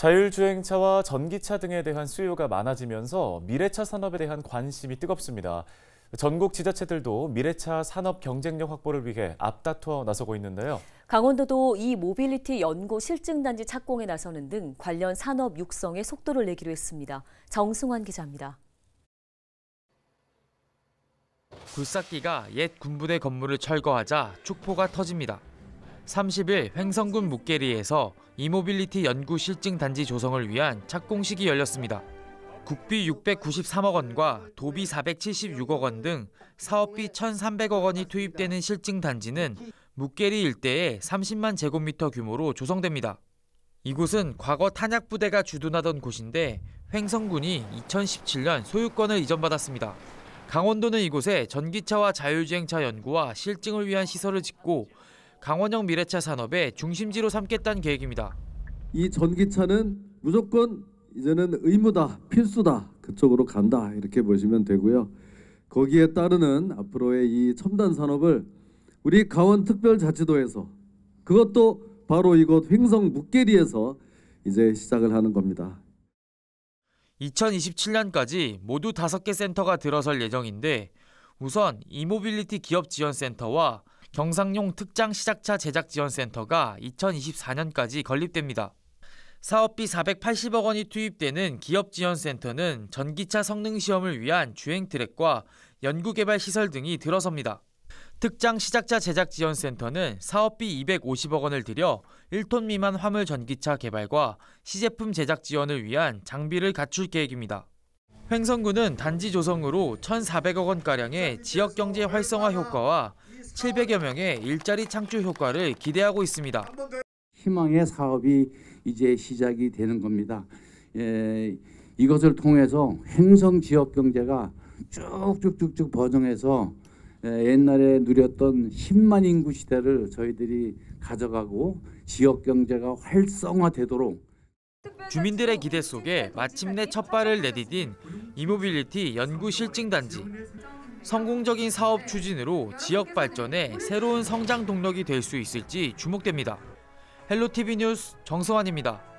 자율주행차와 전기차 등에 대한 수요가 많아지면서 미래차 산업에 대한 관심이 뜨겁습니다. 전국 지자체들도 미래차 산업 경쟁력 확보를 위해 앞다투어 나서고 있는데요. 강원도도 이 모빌리티 연구 실증단지 착공에 나서는 등 관련 산업 육성에 속도를 내기로 했습니다. 정승환 기자입니다. 굴삭기가 옛 군부대 건물을 철거하자 축포가 터집니다. 30일 횡성군 묵계리에서 이모빌리티 연구 실증 단지 조성을 위한 착공식이 열렸습니다. 국비 693억 원과 도비 476억 원 등 사업비 1,300억 원이 투입되는 실증 단지는 묵계리 일대에 30만 제곱미터 규모로 조성됩니다. 이곳은 과거 탄약 부대가 주둔하던 곳인데 횡성군이 2017년 소유권을 이전받았습니다. 강원도는 이곳에 전기차와 자율주행차 연구와 실증을 위한 시설을 짓고 강원형 미래차 산업의 중심지로 삼겠다는 계획입니다. 이 전기차는 무조건 이제는 의무다, 필수다 그쪽으로 간다 이렇게 보시면 되고요. 거기에 따르는 앞으로의 이 첨단 산업을 우리 강원특별자치도에서 그것도 바로 이곳 횡성 묵계리에서 이제 시작을 하는 겁니다. 2027년까지 모두 5개 센터가 들어설 예정인데 우선 이모빌리티 기업 지원 센터와 경상용 특장 시작차 제작 지원센터가 2024년까지 건립됩니다. 사업비 480억 원이 투입되는 기업지원센터는 전기차 성능시험을 위한 주행트랙과 연구개발시설 등이 들어섭니다. 특장 시작자 제작지원센터는 사업비 250억 원을 들여 1톤 미만 화물 전기차 개발과 시제품 제작 지원을 위한 장비를 갖출 계획입니다. 횡성군은 단지 조성으로 1,400억 원가량의 지역경제 활성화 효과와 700여 명의 일자리 창출 효과를 기대하고 있습니다. 희망의 사업이 이제 시작이 되는 겁니다. 예, 이것을 통해서 행성 지역 경제가 쭉쭉쭉쭉 버정해서 예, 옛날에 누렸던 10만 인구 시대를 저희들이 가져가고 지역 경제가 활성화되도록 주민들의 기대 속에 마침내 첫 발을 내디딘 이모빌리티 연구 실증단지 성공적인 사업 추진으로 지역 발전에 새로운 성장 동력이 될 수 있을지 주목됩니다. 헬로TV 뉴스 정승환입니다.